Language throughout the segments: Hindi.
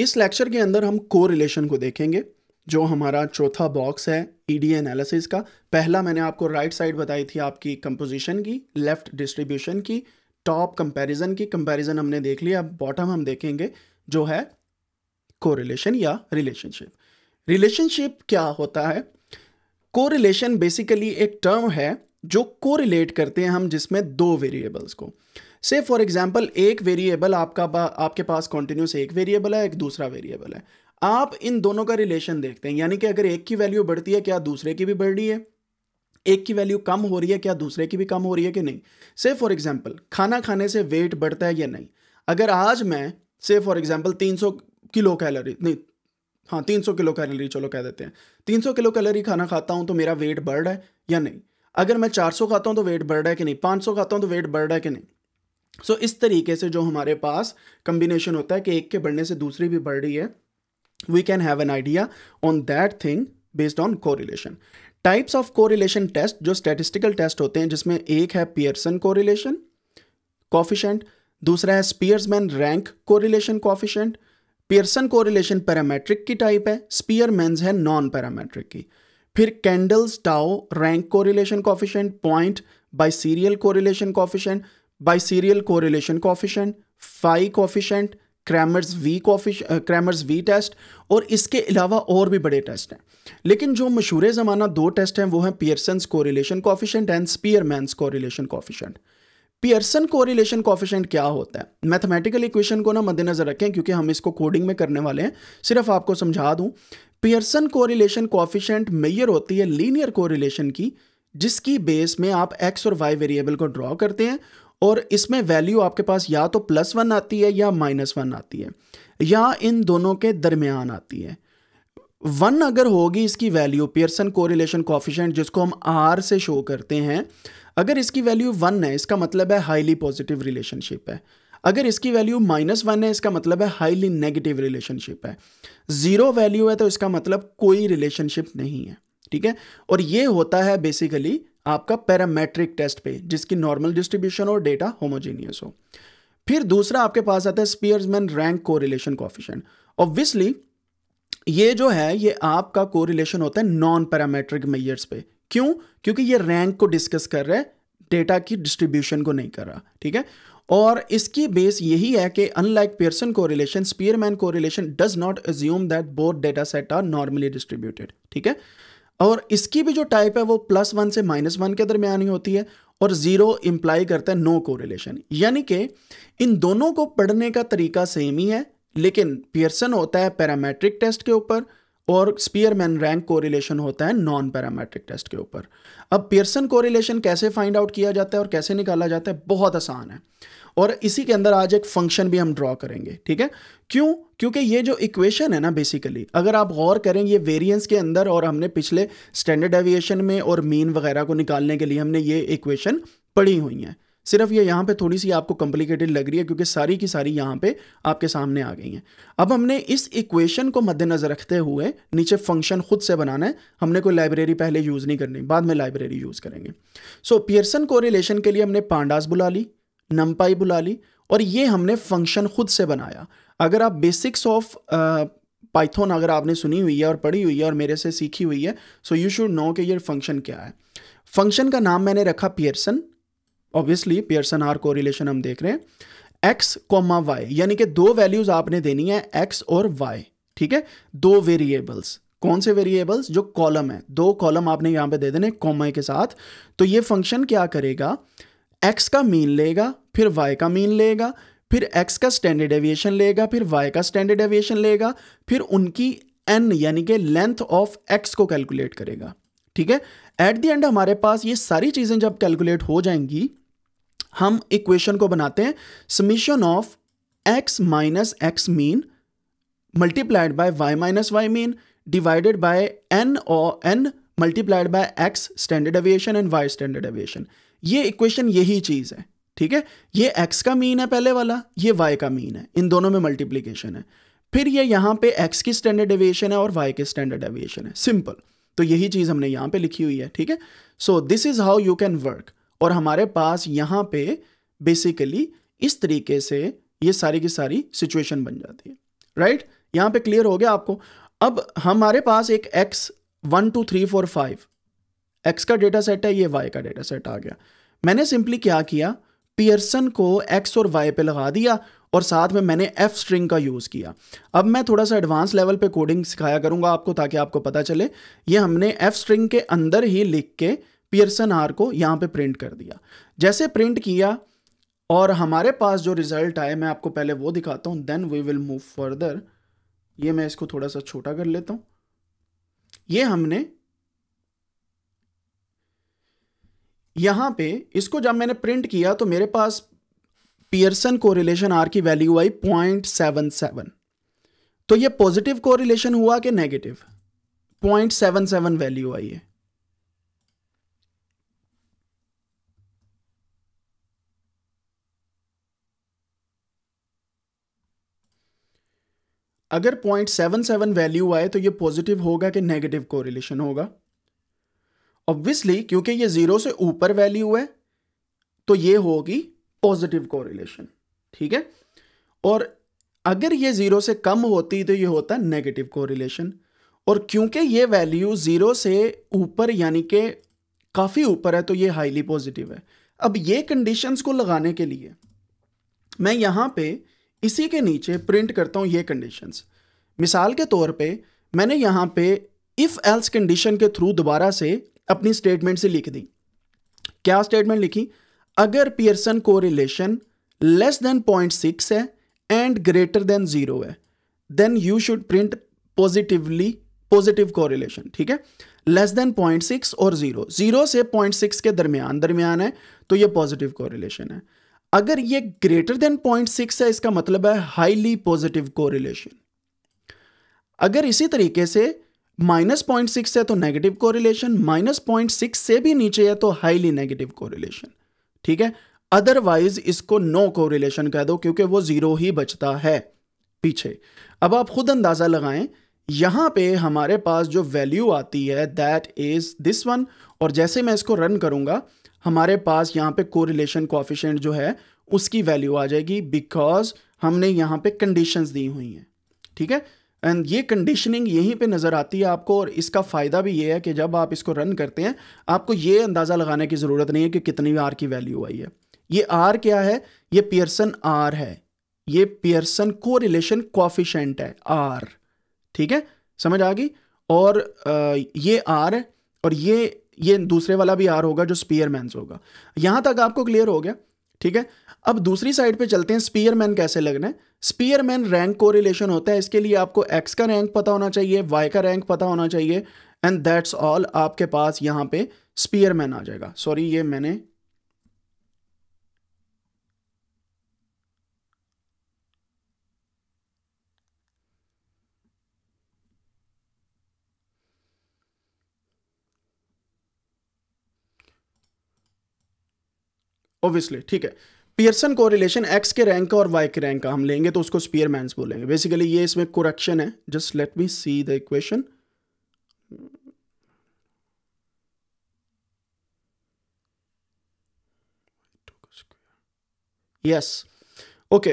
इस लेक्चर के अंदर हम को रिलेशन को देखेंगे जो हमारा चौथा बॉक्स है ईडी e एनालिसिस का पहला मैंने आपको राइट साइड बताई थी आपकी कंपोजिशन की लेफ्ट डिस्ट्रीब्यूशन की टॉप कंपैरिजन की कंपैरिजन हमने देख लिया अब बॉटम हम देखेंगे जो है को या रिलेशनशिप रिलेशनशिप क्या होता है को बेसिकली एक टर्म है जो को करते हैं हम जिसमें दो वेरिएबल्स को से फॉर एग्जाम्पल एक वेरिएबल आपका आपके पास कॉन्टिन्यूस एक वेरिएबल है एक दूसरा वेरिएबल है आप इन दोनों का रिलेशन देखते हैं यानी कि अगर एक की वैल्यू बढ़ती है क्या दूसरे की भी बढ़ रही है एक की वैल्यू कम हो रही है क्या दूसरे की भी कम हो रही है कि नहीं से फॉर एग्जाम्पल खाना खाने से वेट बढ़ता है या नहीं अगर आज मैं से फॉर एग्जाम्पल 300 किलो कैलोरी नहीं हाँ 300 किलो कैलोरी चलो कह देते हैं 300 किलो कैलोरी खाना खाता हूँ तो मेरा वेट बढ़ रहा है या नहीं अगर मैं 400 खाता हूँ तो वेट बढ़ रहा है कि नहीं 500 खाता हूँ तो वेट बढ़ रहा है कि नहीं सो so, इस तरीके से जो हमारे पास कम्बिनेशन होता है कि एक के बढ़ने से दूसरी भी बढ़ रही है we can have an idea on that thing based on correlation types of correlation test जो स्टेटिस्टिकल टेस्ट होते हैं जिसमें एक है पियर्सन कोरिलेशन कॉफिशेंट दूसरा है Spearman's rank correlation coefficient Pearson correlation parametric की टाइप है स्पीयरमैन्स है नॉन पैरामेट्रिक की फिर Kendall's tau rank correlation coefficient point biserial correlation coefficient serial correlation coefficient phi coefficient Cramer's V Cramer's V test और इसके अलावा और भी बड़े टेस्ट हैं लेकिन जो मशहूर ज़माना दो टेस्ट हैं वो हैं को correlation coefficient and Spearman's correlation coefficient Pearson correlation coefficient क्या होता है मैथमेटिकल इक्वेशन को ना मद्देनजर रखें क्योंकि हम इसको कोडिंग में करने वाले हैं सिर्फ आपको समझा दूँ पियर्सन कोरिलेशन कॉफिशेंट मेयर होती है लीनियर कोरिलेशन की जिसकी बेस में आप एक्स और वाई वेरिएबल को ड्रॉ करते हैं और इसमें वैल्यू आपके पास या तो प्लस वन आती है या माइनस वन आती है या इन दोनों के दरमियान आती है वन अगर होगी इसकी वैल्यू पियर्सन कोरिलेशन कॉफिशेंट जिसको हम आर से शो करते हैं अगर इसकी वैल्यू वन है इसका मतलब है हाईली पॉजिटिव रिलेशनशिप है अगर इसकी वैल्यू माइनस वन है इसका मतलब है हाईली नेगेटिव रिलेशनशिप है ज़ीरो वैल्यू है तो इसका मतलब कोई रिलेशनशिप नहीं है ठीक है और ये होता है बेसिकली आपका पैरामेट्रिक टेस्ट पे जिसकी नॉर्मल डिस्ट्रीब्यूशन और डेटा होमोजेनियस हो फिर दूसरा आपके पास आता है Spearman's rank correlation coefficient obviously ये जो है ये आपका कोरिलेशन होता है नॉन पैरामेट्रिक मेयर्स पे क्यों क्योंकि ये रैंक को डिस्कस कर रहे डेटा की डिस्ट्रीब्यूशन को नहीं कर रहा ठीक है और इसकी बेस यही है कि unlike Pearson correlation Spearman correlation does not assume that both data set are normally distributed ठीक है और इसकी भी जो टाइप है वो प्लस वन से माइनस वन के दरमियान ही होती है और ज़ीरो इम्प्लाई करता है नो कोरिलेशन यानी कि इन दोनों को पढ़ने का तरीका सेम ही है लेकिन पियर्सन होता है पैरामेट्रिक टेस्ट के ऊपर और स्पीयरमैन रैंक कोरिलेशन होता है नॉन पैरामेट्रिक टेस्ट के ऊपर अब पियर्सन कोरिलेशन कैसे फाइंड आउट किया जाता है और कैसे निकाला जाता है बहुत आसान है और इसी के अंदर आज एक फंक्शन भी हम ड्रॉ करेंगे ठीक है क्यों क्योंकि ये जो इक्वेशन है ना बेसिकली अगर आप गौर करें ये वेरिएंस के अंदर और हमने पिछले स्टैंडर्ड एविएशन में और मीन वगैरह को निकालने के लिए हमने ये इक्वेशन पढ़ी हुई हैं सिर्फ ये यहाँ पे थोड़ी सी आपको कॉम्प्लिकेटेड लग रही है क्योंकि सारी की सारी यहाँ पे आपके सामने आ गई हैं अब हमने इस इक्वेशन को मद्देनजर रखते हुए नीचे फंक्शन खुद से बनाना है हमने कोई लाइब्रेरी पहले यूज़ नहीं करनी बाद में लाइब्रेरी यूज़ करेंगे सो पियर्सन को रिलेशन के लिए हमने पांडास बुला ली नंपाई बुला ली और ये हमने फंक्शन खुद से बनाया अगर आप बेसिक्स ऑफ पाइथन अगर आपने सुनी हुई है और पढ़ी हुई है और मेरे से सीखी हुई है सो यू शुड नो कि ये फंक्शन क्या है फंक्शन का नाम मैंने रखा Pearson obviously Pearson R correlation हम देख रहे हैं एक्स कोमा वाई यानी कि दो वैल्यूज आपने देनी है एक्स और वाई ठीक है दो वेरिएबल्स कौन से वेरिएबल्स जो कॉलम है दो कॉलम आपने यहाँ पे दे देने कॉमा के साथ तो ये फंक्शन क्या करेगा एक्स का मीन लेगा फिर वाई का मीन लेगा फिर एक्स का स्टैंडर्ड एविएशन लेगा फिर वाई का स्टैंडर्ड एविएशन लेगा फिर उनकी एन यानी कि लेंथ ऑफ एक्स को कैलकुलेट करेगा ठीक है एट द एंड हमारे पास ये सारी चीज़ें जब कैलकुलेट हो जाएंगी हम इक्वेशन को बनाते हैं summation of X minus X mean multiplied by Y minus Y mean divided by N और N multiplied by X standard deviation and Y standard deviation ये इक्वेशन यही चीज है ठीक है ये एक्स का मीन है पहले वाला ये वाई का मीन है इन दोनों में मल्टीप्लीकेशन है फिर ये यहां पे एक्स की स्टैंडर्ड एवियशन है और वाई की स्टैंडर्ड एवियशन है सिंपल तो यही चीज़ हमने यहां पे लिखी हुई है ठीक है so this is how you can work और हमारे पास यहां पे बेसिकली इस तरीके से ये सारी की सारी सिचुएशन बन जाती है राइट right? यहां पे क्लियर हो गया आपको अब हमारे पास एक X one two three four five X का डेटा सेट है ये वाई का डेटा सेट आ गया मैंने सिंपली क्या किया पियर्सन को एक्स और वाई पे लगा दिया और साथ में मैंने एफ स्ट्रिंग का यूज़ किया अब मैं थोड़ा सा एडवांस लेवल पे कोडिंग सिखाया करूँगा आपको ताकि आपको पता चले ये हमने एफ स्ट्रिंग के अंदर ही लिख के पियर्सन आर को यहाँ पे प्रिंट कर दिया जैसे प्रिंट किया और हमारे पास जो रिज़ल्ट आए मैं आपको पहले वो दिखाता हूँ then we will move further ये मैं इसको थोड़ा सा छोटा कर लेता हूँ ये हमने यहाँ पे इसको जब मैंने प्रिंट किया तो मेरे पास पियर्सन कोरिलेशन आर की वैल्यू आई पॉइंट सेवन सेवन तो ये पॉजिटिव कोरिलेशन हुआ कि negative point seven seven value आई है अगर पॉइंट सेवन सेवन वैल्यू आए तो ये पॉजिटिव होगा कि नेगेटिव कोरिलेशन होगा ऑब्वियसली क्योंकि ये जीरो से ऊपर वैल्यू है तो ये होगी पॉजिटिव कोरिलेशन ठीक है और अगर ये ज़ीरो से कम होती तो ये होता नेगेटिव कोरिलेशन और क्योंकि ये वैल्यू ज़ीरो से ऊपर यानी कि काफ़ी ऊपर है तो ये हाईली पॉजिटिव है अब ये कंडीशंस को लगाने के लिए मैं यहां पे इसी के नीचे प्रिंट करता हूँ ये कंडीशंस मिसाल के तौर पे मैंने यहां पे इफ़ एल्स कंडीशन के थ्रू दोबारा से अपनी स्टेटमेंट से लिख दी क्या स्टेटमेंट लिखी अगर पियर्सन को relation less than point six है एंड ग्रेटर देन जीरो है then you should print positively positive correlation ठीक है लेस देन पॉइंट सिक्स और जीरो जीरो से पॉइंट सिक्स के दरमियान दरमियान है तो ये पॉजिटिव कोरिलेशन है अगर ये ग्रेटर देन पॉइंट सिक्स है इसका मतलब है हाईली पॉजिटिव कोरिलेशन अगर इसी तरीके से माइनस पॉइंट सिक्स है तो negative correlation minus point six से भी नीचे है तो हाईली नेगेटिव कोरिलेशन ठीक है अदरवाइज इसको नो कोरिलेशन कह दो क्योंकि वो जीरो ही बचता है पीछे अब आप खुद अंदाजा लगाएं यहां पे हमारे पास जो वैल्यू आती है दैट इज दिस वन और जैसे मैं इसको रन करूंगा हमारे पास यहाँ पे कोरिलेशन कोफिशेंट जो है उसकी वैल्यू आ जाएगी बिकॉज हमने यहाँ पे कंडीशंस दी हुई हैं ठीक है एंड ये कंडीशनिंग यहीं पे नज़र आती है आपको और इसका फ़ायदा भी ये है कि जब आप इसको रन करते हैं आपको ये अंदाज़ा लगाने की ज़रूरत नहीं है कि कितनी आर की वैल्यू आई है ये आर क्या है ये पियर्सन आर है ये पियर्सन को रिलेशन कॉफिशेंट है आर ठीक है समझ आ गई और ये आर है और ये ये दूसरे वाला भी आर होगा जो स्पीयर होगा यहाँ तक आपको क्लियर हो गया ठीक है अब दूसरी साइड पे चलते हैं स्पीयरमैन कैसे लगना है स्पीयरमैन रैंक रिलेशन होता है इसके लिए आपको एक्स का रैंक पता होना चाहिए वाई का रैंक पता होना चाहिए एंड दैट्स ऑल आपके पास यहाँ पे स्पीयरमैन आ जाएगा सॉरी ये मैंने ऑब्वियसली ठीक है पियर्सन कोरिलेशन एक्स के रैंक का और वाई के रैंक का हम लेंगे तो उसको स्पीयरमैन्स बोलेंगे बेसिकली ये इसमें कोरेक्शन है just let me see the equation yes okay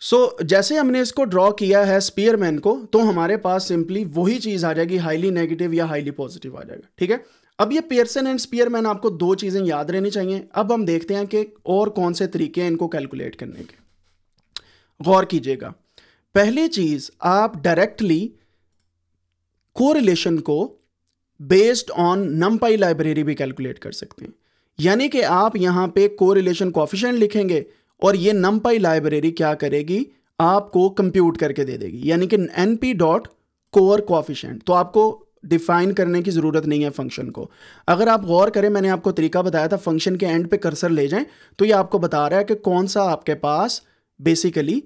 so so, जैसे हमने इसको ड्रॉ किया है स्पीयरमैन को तो हमारे पास सिंपली वही चीज़ आ जाएगी हाईली नेगेटिव या हाईली पॉजिटिव आ जाएगा ठीक है अब ये पियर्सन एंड स्पीयरमैन आपको दो चीज़ें याद रहनी चाहिए अब हम देखते हैं कि और कौन से तरीके हैं इनको कैलकुलेट करने के गौर कीजिएगा पहली चीज़ आप डायरेक्टली कोरिलेशन को बेस्ड ऑन नमपाई लाइब्रेरी भी कैलकुलेट कर सकते हैं यानी कि आप यहां पे कोरिलेशन कॉफिशेंट लिखेंगे और ये नमपाई लाइब्रेरी क्या करेगी आपको कंप्यूट करके दे देगी यानी कि N P dot corr coefficient तो आपको डिफाइन करने की ज़रूरत नहीं है फंक्शन को अगर आप गौर करें मैंने आपको तरीका बताया था फंक्शन के एंड पे कर्सर ले जाएं तो ये आपको बता रहा है कि कौन सा आपके पास बेसिकली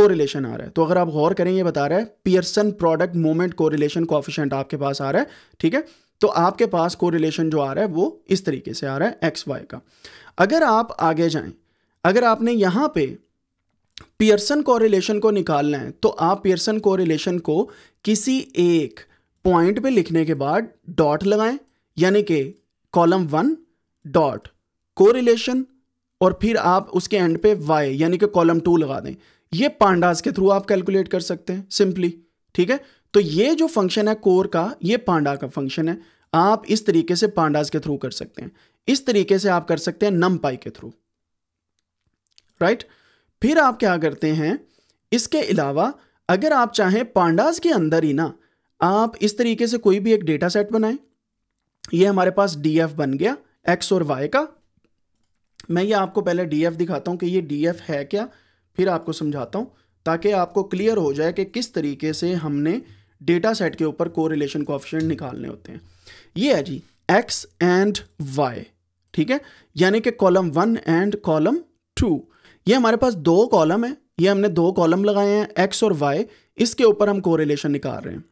कोरिलेशन आ रहा है तो अगर आप गौर करें ये बता रहा है Pearson product moment correlation coefficient आपके पास आ रहा है ठीक है तो आपके पास कोरिलेशन जो आ रहा है वो इस तरीके से आ रहा है एक्स वाई का अगर आप आगे जाएं अगर आपने यहाँ पे पियर्सन कोरिलेशन को निकालना है तो आप पियर्सन कोरिलेशन को किसी एक पॉइंट पे लिखने के बाद डॉट लगाएं यानी कि कॉलम वन डॉट कोरिलेशन और फिर आप उसके एंड पे वाई यानी कि कॉलम टू लगा दें ये पांडास के थ्रू आप कैलकुलेट कर सकते हैं सिंपली ठीक है तो ये जो फंक्शन है कोर का ये पांडा का फंक्शन है आप इस तरीके से पांडास के थ्रू कर सकते हैं इस तरीके से आप कर सकते हैं नम पाई के थ्रू राइट फिर आप क्या करते हैं इसके अलावा अगर आप चाहें पांडास के अंदर ही ना आप इस तरीके से कोई भी एक डेटा सेट बनाए ये हमारे पास डी एफ बन गया एक्स और वाई का मैं ये आपको पहले डी एफ दिखाता हूँ कि ये डी एफ है क्या फिर आपको समझाता हूँ ताकि आपको क्लियर हो जाए कि किस तरीके से हमने डेटा सेट के ऊपर को रिलेशन कोऑफिशिएंट निकालने होते हैं ये है जी एक्स एंड वाई ठीक है यानी कि column one and column two ये हमारे पास दो कॉलम है ये हमने दो कॉलम लगाए हैं एक्स और वाई इसके ऊपर हम कोरिलेशन निकाल रहे हैं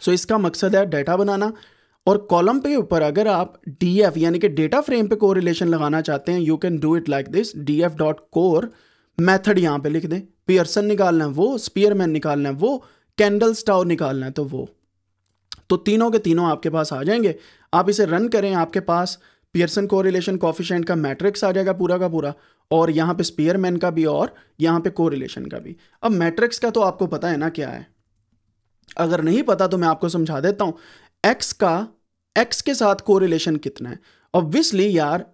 सो so, इसका मकसद है डेटा बनाना और कॉलम पे ऊपर अगर आप डी एफ यानी कि डेटा फ्रेम पे कोरिलेशन लगाना चाहते हैं you can do it like this D F dot corr method यहाँ पे लिख दें पियर्सन निकालना है वो स्पीयरमैन निकालना है वो कैंडल स्टाव निकालना है तो वो तो तीनों के तीनों आपके पास आ जाएंगे आप इसे रन करें आपके पास पियर्सन कोरिलेशन कॉफिशेंट का मैट्रिक्स आ जाएगा पूरा का पूरा और यहाँ पे स्पीयरमैन का भी और यहाँ पे कोरिलेशन का भी अब मैट्रिक्स का तो आपको पता है ना क्या है अगर नहीं पता तो मैं आपको समझा देता हूँ एक्स का एक्स के साथ कोरिलेशन कितना है ऑब्वियसली यार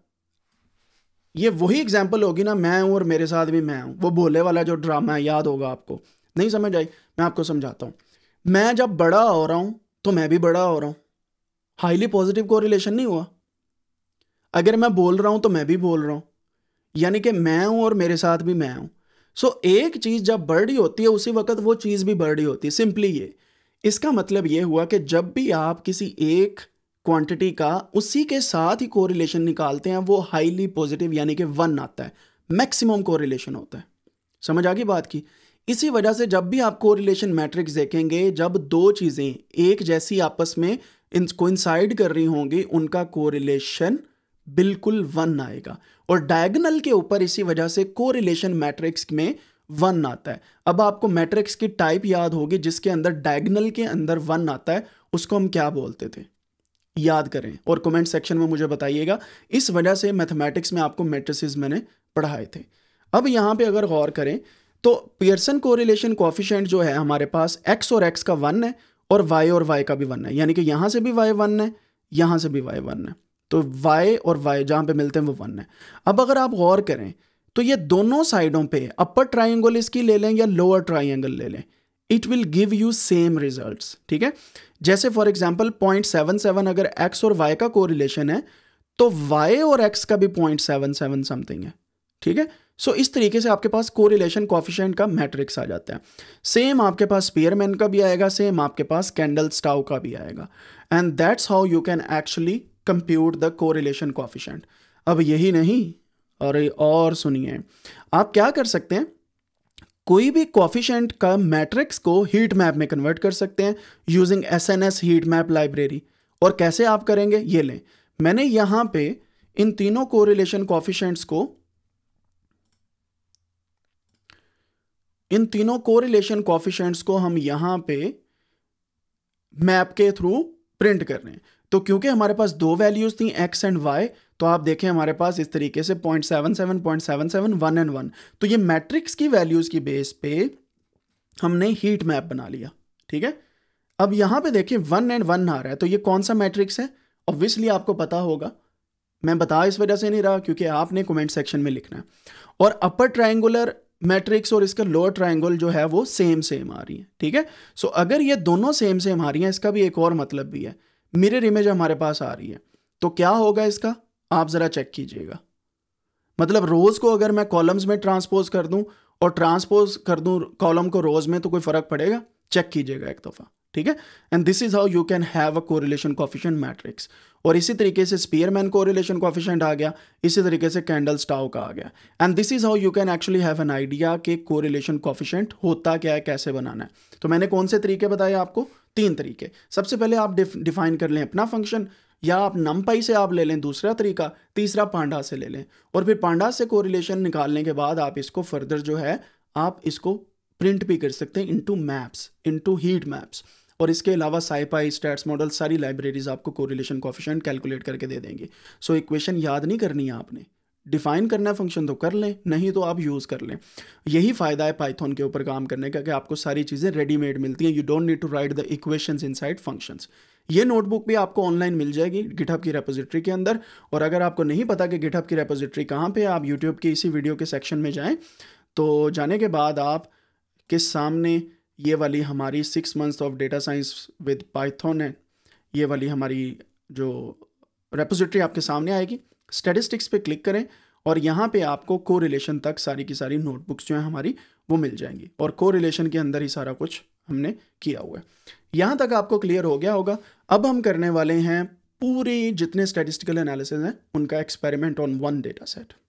ये वही एग्जाम्पल होगी ना मैं हूँ और मेरे साथ भी मैं हूँ वो भोले वाला जो ड्रामा है याद होगा आपको नहीं समझ आई मैं आपको समझाता हूँ मैं जब बड़ा हो रहा हूँ तो मैं भी बड़ा हो रहा हूँ हाईली पॉजिटिव कोरिलेशन नहीं हुआ अगर मैं बोल रहा हूँ तो मैं भी बोल रहा हूँ यानी कि मैं हूँ और मेरे साथ भी मैं हूँ सो so, एक चीज़ जब बर्डी होती है उसी वक्त वो चीज़ भी बर्डी होती है सिंपली ये इसका मतलब ये हुआ कि जब भी आप किसी एक क्वांटिटी का उसी के साथ ही कोरिलेशन निकालते हैं वो हाईली पॉजिटिव यानी कि वन आता है मैक्सिमम कोरिलेशन होता है समझ आ गई बात की इसी वजह से जब भी आप कोरिलेशन मैट्रिक्स देखेंगे जब दो चीज़ें एक जैसी आपस में इन कोइंसाइड कर रही होंगी उनका कोरिलेशन बिल्कुल वन आएगा और डायगनल के ऊपर इसी वजह से कोरिलेशन मैट्रिक्स में वन आता है अब आपको मैट्रिक्स की टाइप याद होगी जिसके अंदर डायगनल के अंदर वन आता है उसको हम क्या बोलते थे याद करें और कमेंट सेक्शन में मुझे बताइएगा इस वजह से मैथमेटिक्स में आपको मैट्रिसेस मैंने पढ़ाए थे अब यहाँ पे अगर गौर करें तो पियर्सन कोरिलेशन कोफिशेंट जो है हमारे पास एक्स और एक्स का वन है और वाई और वाई का भी वन है यानी कि यहाँ से भी वाई वन है यहाँ से भी वाई वन है तो वाई और वाई जहाँ पे मिलते हैं वो वन है अब अगर आप गौर करें तो ये दोनों साइडों पे अपर ट्राइंगल इसकी ले लें या लोअर ट्राइंगल ले लें it will give you same result ठीक है जैसे for example point seven seven अगर एक्स और वाई का कोरिलेशन है तो वाई और एक्स का भी पॉइंट सेवन सेवन समथिंग है ठीक है सो so, इस तरीके से आपके पास कोरिलेशन कॉफिशेंट का मैट्रिक्स आ जाता है सेम आपके पास स्पेयरमैन का भी आएगा सेम आपके पास कैंडल स्टाउ का भी आएगा and that's how you can actually compute the correlation coefficient अब यही नहीं अरे और सुनिए आप क्या कर सकते हैं कोई भी कॉफिशेंट का मैट्रिक्स को हीट मैप में कन्वर्ट कर सकते हैं using S N S heat map library और कैसे आप करेंगे ये लें मैंने यहां पे इन तीनों को रिलेशन कॉफिशेंट्स को इन तीनों को रिलेशन कॉफिशेंट्स को हम यहां पे मैप के थ्रू प्रिंट कर रहे हैं तो क्योंकि हमारे पास दो वैल्यूज़ थी एक्स एंड वाई तो आप देखें हमारे पास इस तरीके से point seven seven point seven seven one and one तो ये मैट्रिक्स की वैल्यूज़ की बेस पे हमने हीट मैप बना लिया ठीक है अब यहां पे देखें वन एंड वन आ रहा है तो ये कौन सा मैट्रिक्स है ऑब्वियसली आपको पता होगा मैं बता इस वजह से नहीं रहा क्योंकि आपने कमेंट सेक्शन में लिखना है और अपर ट्राइंगुलर मैट्रिक्स और इसका लोअर ट्राइंगल जो है वो सेम सेम आ रही है ठीक है सो अगर ये दोनों सेम सेम आ रही हैं इसका भी एक और मतलब भी है मिरर इमेज हमारे पास आ रही है तो क्या होगा इसका आप ज़रा चेक कीजिएगा मतलब रोज़ को अगर मैं कॉलम्स में ट्रांसपोज कर दूं और ट्रांसपोज कर दूं कॉलम को रोज़ में तो कोई फ़र्क पड़ेगा चेक कीजिएगा एक दफ़ा ठीक है and this is how you can have a correlation coefficient matrix और इसी तरीके से स्पीयरमैन कोरिलेशन कॉफिशेंट आ गया इसी तरीके से कैंडल स्टाव का आ गया and this is how you can actually have an idea कि कोरिलेशन कॉफिशियंट होता क्या है कैसे बनाना है तो मैंने कौन से तरीके बताए आपको तीन तरीके सबसे पहले आप डिफाइन कर लें अपना फंक्शन या आप नमपाई से आप ले लें दूसरा तरीका तीसरा पांडा से ले लें और फिर पांडा से कोरिलेशन निकालने के बाद आप इसको फर्दर जो है आप इसको प्रिंट भी कर सकते हैं into maps into heat maps और इसके अलावा साइपाई स्टैट्स मॉडल सारी लाइब्रेरीज आपको कोरिलेशन कोफिशेंट कैलकुलेट करके दे देंगे सो so, इक्वेशन याद नहीं करनी है आपने डिफाइन करना है फंक्शन तो कर लें नहीं तो आप यूज़ कर लें यही फ़ायदा है पाइथन के ऊपर काम करने का कि आपको सारी चीज़ें रेडीमेड मिलती हैं you don't need to write the equation inside functions ये नोटबुक भी आपको ऑनलाइन मिल जाएगी गिटहब की रेपोजिटरी के अंदर और अगर आपको नहीं पता कि गिटहब की रेपोजिटरी कहाँ पे आप यूट्यूब के इसी वीडियो के सेक्शन में जाएँ तो जाने के बाद आप के सामने ये वाली हमारी six months of data science with Python है ये वाली हमारी जो रेपोजिटरी आपके सामने आएगी स्टेटिस्टिक्स पे क्लिक करें और यहाँ पे आपको को रिलेशन तक सारी की सारी नोटबुक्स जो हैं हमारी वो मिल जाएंगी और को रिलेशन के अंदर ही सारा कुछ हमने किया हुआ है यहाँ तक आपको क्लियर हो गया होगा अब हम करने वाले हैं पूरे जितने स्टेटिस्टिकल एनालिसिस हैं उनका experiment on one data set